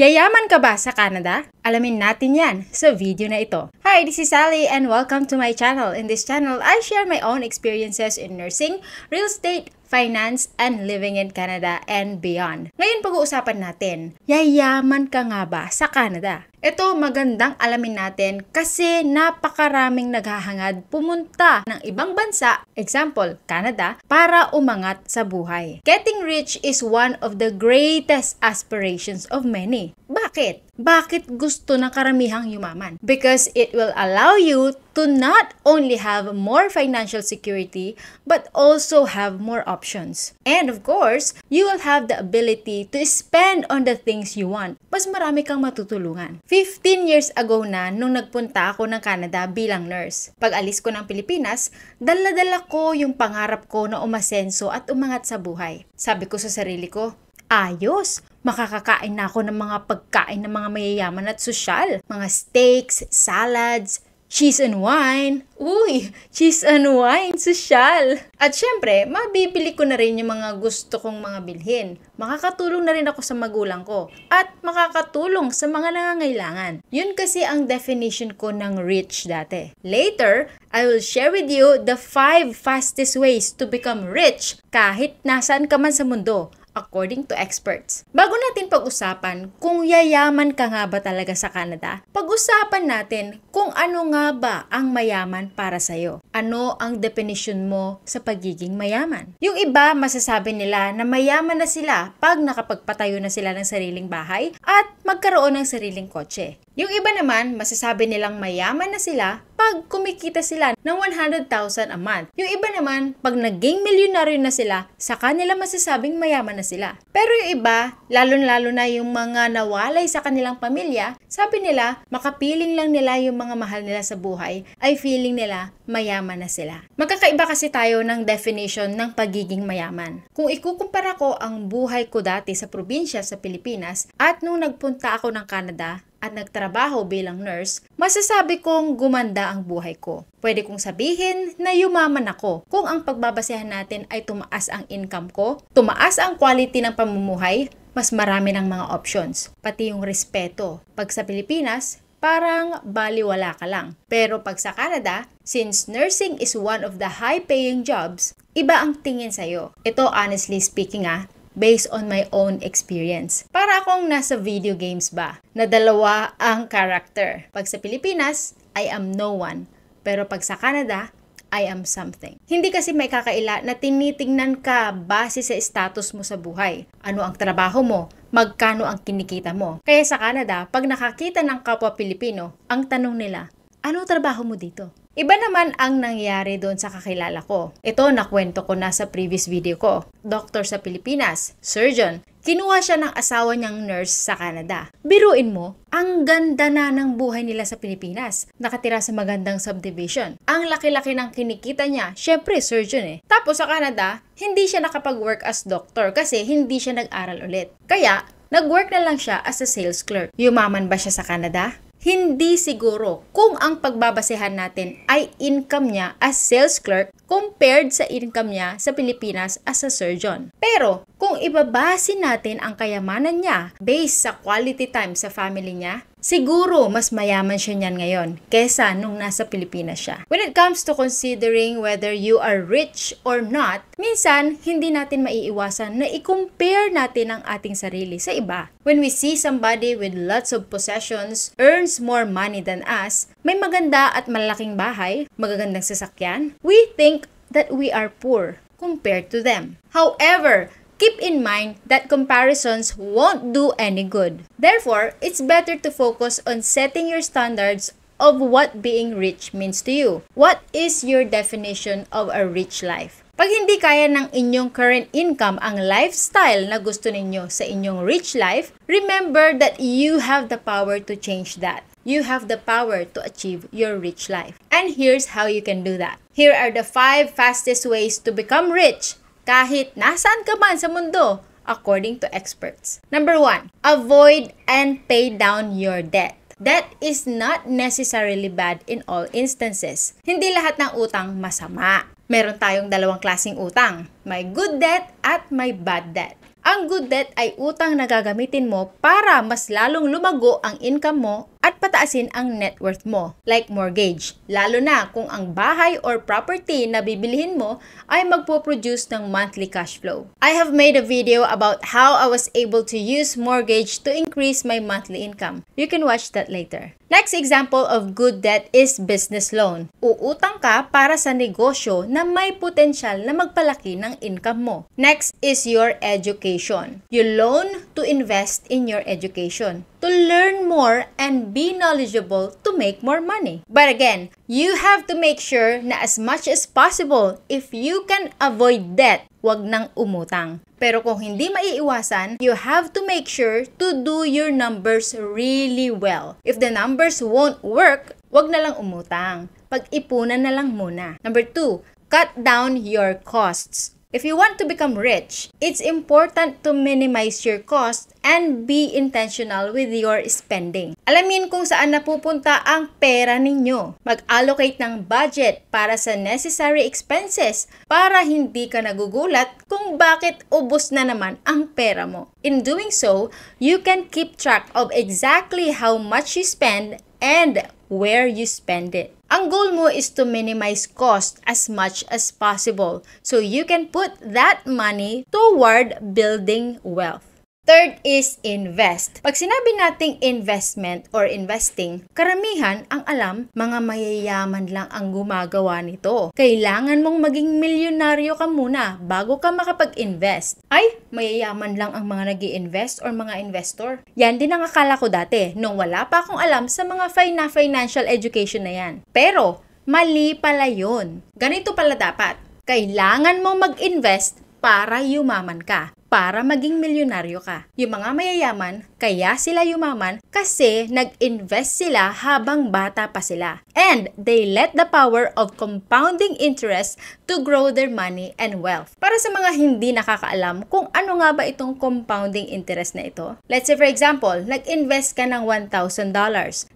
Yayaman ka ba sa Canada? Alamin natin yan sa video na ito. Hi, this is Sally and welcome to my channel. In this channel, I share my own experiences in nursing, real estate, finance, and living in Canada and beyond. Ngayon pag-uusapan natin, yayaman ka nga ba sa Canada? Ito magandang alamin natin kasi napakaraming naghahangad pumunta ng ibang bansa, example Canada, para umangat sa buhay. Getting rich is one of the greatest aspirations of many. Bakit? Bakit gusto ng karamihang yumaman? Because it will allow you to not only have more financial security but also have more options. And of course, you will have the ability to spend on the things you want. Mas marami kang matutulungan. 15 years ago na nung nagpunta ako ng Canada bilang nurse. Pag alis ko ng Pilipinas, dala-dala ko yung pangarap ko na umasenso at umangat sa buhay. Sabi ko sa sarili ko, ayos, makakakain na ako ng mga pagkain ng mga mayayaman at sosyal. Mga steaks, salads, cheese and wine. Uy, cheese and wine, sosyal. At syempre, mabibili ko na rin yung mga gusto kong mga bilhin. Makakatulong na rin ako sa magulang ko. At makakatulong sa mga nangangailangan. Yun kasi ang definition ko ng rich dati. Later, I will share with you the 5 fastest ways to become rich kahit nasaan ka man sa mundo according to experts. Bago pag-usapan kung yayaman ka nga ba talaga sa Canada. Pag-usapan natin kung ano nga ba ang mayaman para sa iyo. Ano ang definition mo sa pagiging mayaman? Yung iba, masasabi nila na mayaman na sila pag nakapagpatayo na sila ng sariling bahay at magkaroon ng sariling kotse. Yung iba naman, masasabi nilang mayaman na sila pag kumikita sila ng 100,000 a month. Yung iba naman, pag naging milyonaryo na sila, sa kanila masasabing mayaman na sila. Pero yung iba, lalo-lalo na yung mga nawalay sa kanilang pamilya, sabi nila, makapiling lang nila yung mga mahal nila sa buhay, ay feeling nila mayaman na sila. Magkakaiba kasi tayo ng definition ng pagiging mayaman. Kung ikukumpara ko ang buhay ko dati sa probinsya sa Pilipinas at nung nagpunta ako ng Canada, at nagtrabaho bilang nurse, masasabi kong gumanda ang buhay ko. Pwede kong sabihin na yumaman ako kung ang pagbabasehan natin ay tumaas ang income ko, tumaas ang quality ng pamumuhay, mas marami ng mga options, pati yung respeto. Pag sa Pilipinas, parang baliwala ka lang. Pero pag sa Canada, since nursing is one of the high-paying jobs, iba ang tingin sa'yo. Ito honestly speaking ah, based on my own experience. Para akong nasa video games ba, na dalawa ang character. Pag sa Pilipinas, I am no one. Pero pag sa Canada, I am something. Hindi kasi may kakaila na tinitingnan ka base sa status mo sa buhay. Ano ang trabaho mo? Magkano ang kinikita mo? Kaya sa Canada, pag nakakita ng kapwa Pilipino, ang tanong nila, ano trabaho mo dito? Iba naman ang nangyari doon sa kakilala ko. Ito nakwento ko na sa previous video ko. Doctor sa Pilipinas, surgeon. Kinuha siya ng asawa niyang nurse sa Canada. Biruin mo, ang ganda na ng buhay nila sa Pilipinas. Nakatira sa magandang subdivision. Ang laki-laki ng kinikita niya, syempre surgeon eh. Tapos sa Canada, hindi siya nakapag-work as doctor kasi hindi siya nag-aral ulit. Kaya, nag-work na lang siya as a sales clerk. Yumaman ba siya sa Canada? Hindi siguro kung ang pagbabasehan natin ay income niya as sales clerk compared sa income niya sa Pilipinas as a surgeon. Pero kung ibabase natin ang kayamanan niya based sa quality time sa family niya, Siguro, mas mayaman siya niyan ngayon kesa nung nasa Pilipinas siya. When it comes to considering whether you are rich or not, minsan, hindi natin maiiwasan na i-compare natin ang ating sarili sa iba. When we see somebody with lots of possessions earns more money than us, may maganda at malaking bahay, magagandang sasakyan, we think that we are poor compared to them. However, keep in mind that comparisons won't do any good. Therefore, it's better to focus on setting your standards of what being rich means to you. What is your definition of a rich life? Pag hindi kaya ng inyong current income ang lifestyle na gusto ninyo sa inyong rich life, remember that you have the power to change that. You have the power to achieve your rich life. And here's how you can do that. Here are the 5 fastest ways to become rich kahit nasaan ka man sa mundo, according to experts. Number one, avoid and pay down your debt. Debt is not necessarily bad in all instances. Hindi lahat ng utang masama. Meron tayong dalawang klasing utang. May good debt at may bad debt. Ang good debt ay utang na gagamitin mo para mas lalong lumago ang income mo at pataasin ang net worth mo, like mortgage. Lalo na kung ang bahay or property na bibilihin mo ay magpo-produce ng monthly cash flow. I have made a video about how I was able to use mortgage to increase my monthly income. You can watch that later. Next example of good debt is business loan. Uutang ka para sa negosyo na may potensyal na magpalaki ng income mo. Next is your education. You loan to invest in your education to learn more and be knowledgeable to make more money. But again, you have to make sure na as much as possible, if you can avoid debt, wag nang umutang. Pero kung hindi maiiwasan, you have to make sure to do your numbers really well. If the numbers won't work, wag na lang umutang. Pag-ipunan na lang muna. Number two, cut down your costs. If you want to become rich, it's important to minimize your cost and be intentional with your spending. Alamin kung saan napupunta ang pera ninyo. Mag-allocate ng budget para sa necessary expenses para hindi ka nagugulat kung bakit ubos na naman ang pera mo. In doing so, you can keep track of exactly how much you spend and where you spend it. Ang goal mo is to minimize cost as much as possible so you can put that money toward building wealth. Third is invest. Pag sinabi nating investment or investing, karamihan ang alam, mga mayayaman lang ang gumagawa nito. Kailangan mong maging milyonaryo ka muna bago ka makapag-invest. Ay, mayayaman lang ang mga nag invest or mga investor. Yan din ang akala ko dati, nung wala pa akong alam sa mga fina financial education na yan. Pero, mali pala yun. Ganito pala dapat. Kailangan mong mag-invest para yumaman ka para maging milyonaryo ka. Yung mga mayayaman, kaya sila yumaman kasi nag-invest sila habang bata pa sila. And they let the power of compounding interest to grow their money and wealth. Para sa mga hindi nakakaalam kung ano nga ba itong compounding interest na ito. Let's say for example, nag-invest ka ng $1,000.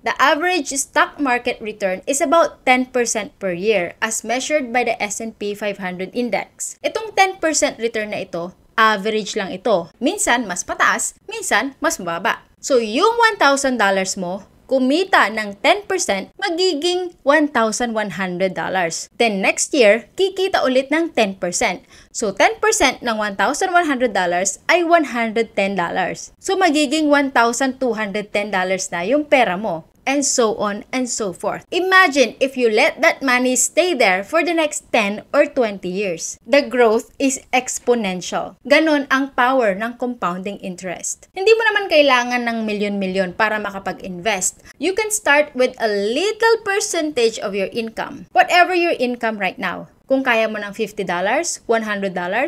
The average stock market return is about 10% per year as measured by the S&P 500 index. Itong 10% return na ito, Average lang ito. Minsan mas pataas, minsan mas mababa. So yung $1,000 mo, kumita ng 10%, magiging $1,100. Then next year, kikita ulit ng 10%. So 10% ng $1,100 ay $110. So magiging $1,210 na yung pera mo and so on and so forth. Imagine if you let that money stay there for the next 10 or 20 years. The growth is exponential. Ganon ang power ng compounding interest. Hindi mo naman kailangan ng million-million para makapag-invest. You can start with a little percentage of your income. Whatever your income right now. Kung kaya mo ng $50, $100, $200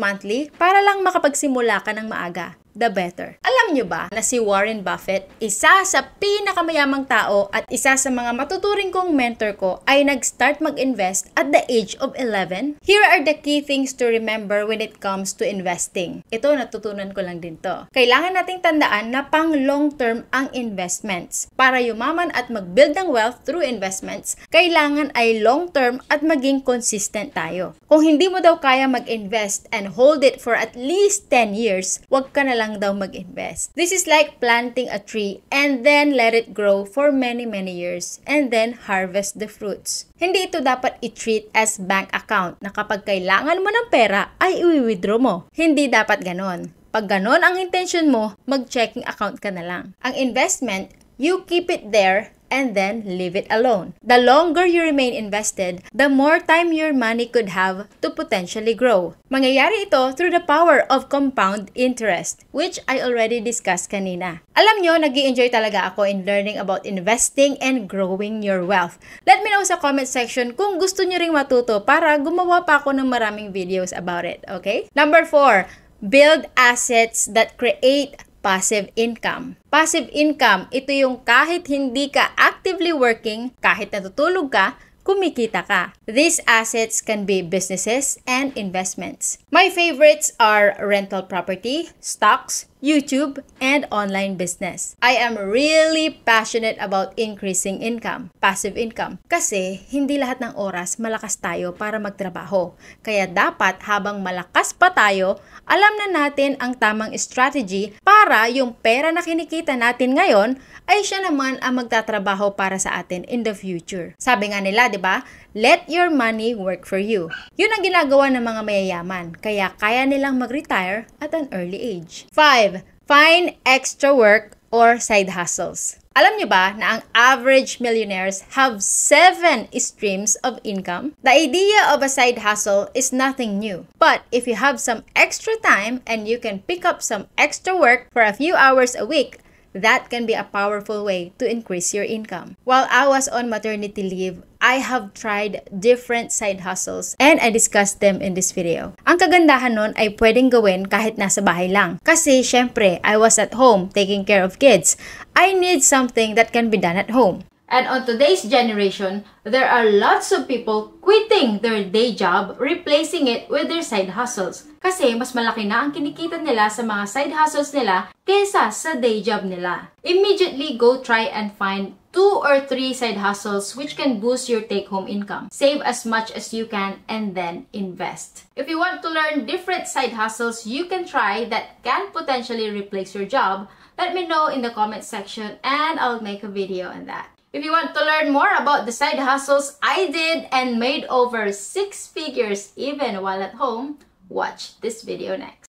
monthly para lang makapagsimula ka ng maaga, the better. Alam alam nyo ba na si Warren Buffett, isa sa pinakamayamang tao at isa sa mga matuturing kong mentor ko ay nag-start mag-invest at the age of 11? Here are the key things to remember when it comes to investing. Ito, natutunan ko lang din to. Kailangan nating tandaan na pang long term ang investments. Para yumaman at mag-build ng wealth through investments, kailangan ay long term at maging consistent tayo. Kung hindi mo daw kaya mag-invest and hold it for at least 10 years, wag ka na lang daw mag-invest harvest. This is like planting a tree and then let it grow for many many years and then harvest the fruits. Hindi ito dapat i-treat as bank account na kapag kailangan mo ng pera ay iwi-withdraw mo. Hindi dapat ganon. Pag ganon ang intention mo, mag-checking account ka na lang. Ang investment, you keep it there and then leave it alone. The longer you remain invested, the more time your money could have to potentially grow. Mangyayari ito through the power of compound interest, which I already discussed kanina. Alam nyo, nag enjoy talaga ako in learning about investing and growing your wealth. Let me know sa comment section kung gusto nyo ring matuto para gumawa pa ako ng maraming videos about it, okay? Number 4, build assets that create passive income. Passive income, ito yung kahit hindi ka actively working, kahit natutulog ka, kumikita ka. These assets can be businesses and investments. My favorites are rental property, stocks, YouTube, and online business. I am really passionate about increasing income, passive income, kasi hindi lahat ng oras malakas tayo para magtrabaho. Kaya dapat habang malakas pa tayo, alam na natin ang tamang strategy para yung pera na kinikita natin ngayon ay siya naman ang magtatrabaho para sa atin in the future. Sabi nga nila, 'di ba? Let your money work for you. 'Yun ang ginagawa ng mga mayayaman, kaya kaya nilang mag-retire at an early age. Five. Find extra work or side hustles. Alam niyo ba na ang average millionaires have seven streams of income? The idea of a side hustle is nothing new. But if you have some extra time and you can pick up some extra work for a few hours a week, that can be a powerful way to increase your income. While I was on maternity leave, I have tried different side hustles and I discussed them in this video. Ang kagandahan nun ay pwedeng gawin kahit nasa bahay lang. Kasi syempre, I was at home taking care of kids. I need something that can be done at home. And on today's generation, there are lots of people quitting their day job, replacing it with their side hustles. Kasi mas malaki na ang kinikita nila sa mga side hustles nila kesa sa day job nila. Immediately go try and find two or three side hustles which can boost your take-home income. Save as much as you can and then invest. If you want to learn different side hustles you can try that can potentially replace your job, let me know in the comment section and I'll make a video on that. If you want to learn more about the side hustles I did and made over six figures even while at home, watch this video next.